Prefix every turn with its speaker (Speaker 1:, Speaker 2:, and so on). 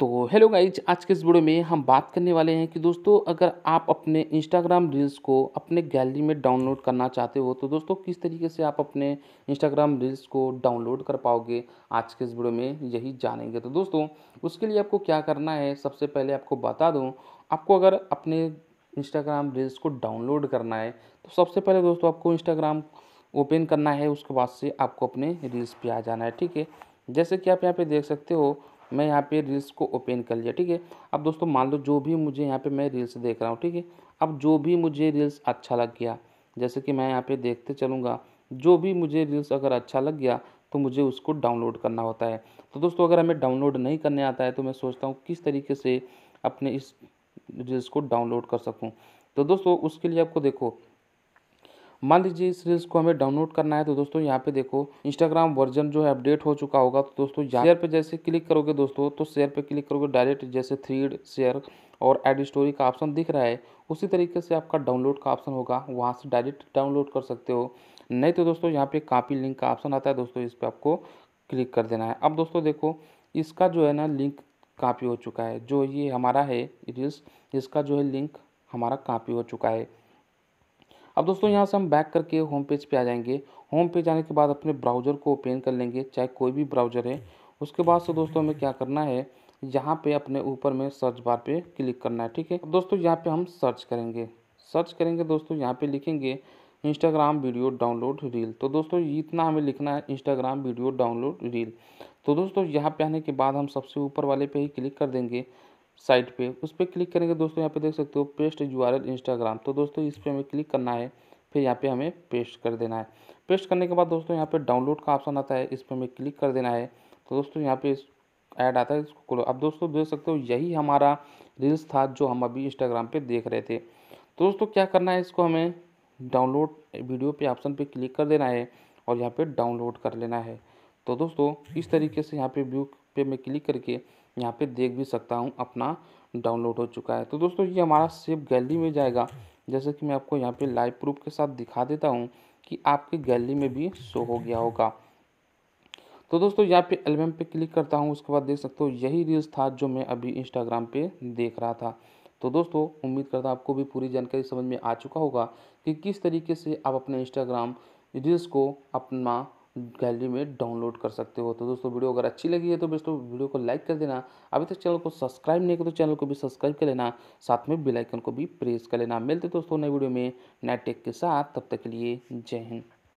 Speaker 1: तो hello guys आज के इस वीडियो में हम बात करने वाले हैं कि दोस्तों अगर आप अपने इंस्टाग्राम रील्स को अपने गैलरी में डाउनलोड करना चाहते हो तो दोस्तों किस तरीके से आप अपने इंस्टाग्राम रील्स को डाउनलोड कर पाओगे आज के इस वीडियो में यही जानेंगे तो दोस्तों उसके लिए आपको क्या करना है सबसे पहले आपको बता दूँ आपको अगर अपने इंस्टाग्राम रील्स को डाउनलोड करना है तो सबसे पहले दोस्तों आपको इंस्टाग्राम ओपन करना है उसके बाद से आपको अपने रील्स पर आ जाना है ठीक है जैसे कि आप यहाँ पे देख सकते हो मैं यहाँ पे रील्स को ओपन कर लिया ठीक है अब दोस्तों मान लो जो भी मुझे यहाँ पे मैं रील्स देख रहा हूँ ठीक है अब जो भी मुझे रील्स अच्छा लग गया जैसे कि मैं यहाँ पे देखते चलूँगा जो भी मुझे रील्स अगर अच्छा लग गया तो मुझे उसको डाउनलोड करना होता है तो दोस्तों अगर हमें डाउनलोड नहीं करने आता है तो मैं सोचता हूँ किस तरीके से अपने इस रील्स को डाउनलोड कर सकूँ तो दोस्तों उसके लिए आपको देखो मान लीजिए इस रील्स को हमें डाउनलोड करना है तो दोस्तों यहाँ पे देखो इंस्टाग्राम वर्जन जो है अपडेट हो चुका होगा तो दोस्तों शेयर पे जैसे क्लिक करोगे दोस्तों तो शेयर पे क्लिक करोगे डायरेक्ट जैसे थ्रीड शेयर और एड स्टोरी का ऑप्शन दिख रहा है उसी तरीके से आपका डाउनलोड का ऑप्शन होगा वहाँ से डायरेक्ट डाउनलोड कर सकते हो नहीं तो दोस्तों यहाँ पे कापी लिंक का ऑप्शन आता है दोस्तों इस पर आपको क्लिक कर देना है अब दोस्तों देखो इसका जो है ना लिंक कापी हो चुका है जो ये हमारा है रील्स इसका जो है लिंक हमारा कापी हो चुका है अब दोस्तों यहाँ से हम बैक करके होम पेज पे आ जाएंगे होम पेज आने के बाद अपने ब्राउज़र को ओपन कर लेंगे चाहे कोई भी ब्राउज़र है उसके बाद से दोस्तों हमें क्या करना है यहाँ पे अपने ऊपर में सर्च बार पे क्लिक करना है ठीक है दोस्तों यहाँ पे हम सर्च करेंगे सर्च करेंगे दोस्तों यहाँ पे लिखेंगे इंस्टाग्राम वीडियो डाउनलोड रील तो दोस्तों इतना हमें लिखना है इंस्टाग्राम वीडियो डाउनलोड रील तो दोस्तों यहाँ पे आने के बाद हम सबसे ऊपर वाले पे ही क्लिक कर देंगे साइट पे उस पर क्लिक करेंगे दोस्तों यहाँ पे देख सकते हो पेस्ट यू आर इंस्टाग्राम तो दोस्तों इस पर हमें क्लिक करना है फिर यहाँ पे हमें पेस्ट कर देना है पेस्ट करने के बाद दोस्तों यहाँ पे डाउनलोड का ऑप्शन आता है इस पर हमें क्लिक कर देना है तो दोस्तों यहाँ पे ऐड आता है इसको अब दोस्तों देख सकते हो यही हमारा रील्स था जो हम अभी इंस्टाग्राम पर देख रहे थे तो दोस्तों क्या करना है इसको हमें डाउनलोड वीडियो पे ऑप्शन पे क्लिक कर देना है और यहाँ पे डाउनलोड कर लेना है तो दोस्तों इस तरीके से यहाँ पे व्यू पे मैं क्लिक करके यहाँ पे देख भी सकता हूँ अपना डाउनलोड हो चुका है तो दोस्तों ये हमारा सेव गैलरी में जाएगा जैसे कि मैं आपको यहाँ पे लाइव प्रूफ के साथ दिखा देता हूँ कि आपकी गैलरी में भी शो हो गया होगा तो दोस्तों यहाँ पे एल्बम पे क्लिक करता हूँ उसके बाद देख सकते हो यही रील्स था जो मैं अभी इंस्टाग्राम पे देख रहा था तो दोस्तों उम्मीद करता हूँ आपको भी पूरी जानकारी समझ में आ चुका होगा कि किस तरीके से आप अपने इंस्टाग्राम रील्स को अपना गैलरी में डाउनलोड कर सकते हो तो दोस्तों वीडियो अगर अच्छी लगी है तो दोस्तों वीडियो को लाइक कर देना अभी तक चैनल को सब्सक्राइब नहीं किया तो चैनल को भी सब्सक्राइब कर लेना साथ में बेलाइकन को भी प्रेस कर लेना मिलते दोस्तों नए वीडियो में नए टेक के साथ तब तक के लिए जय हिंद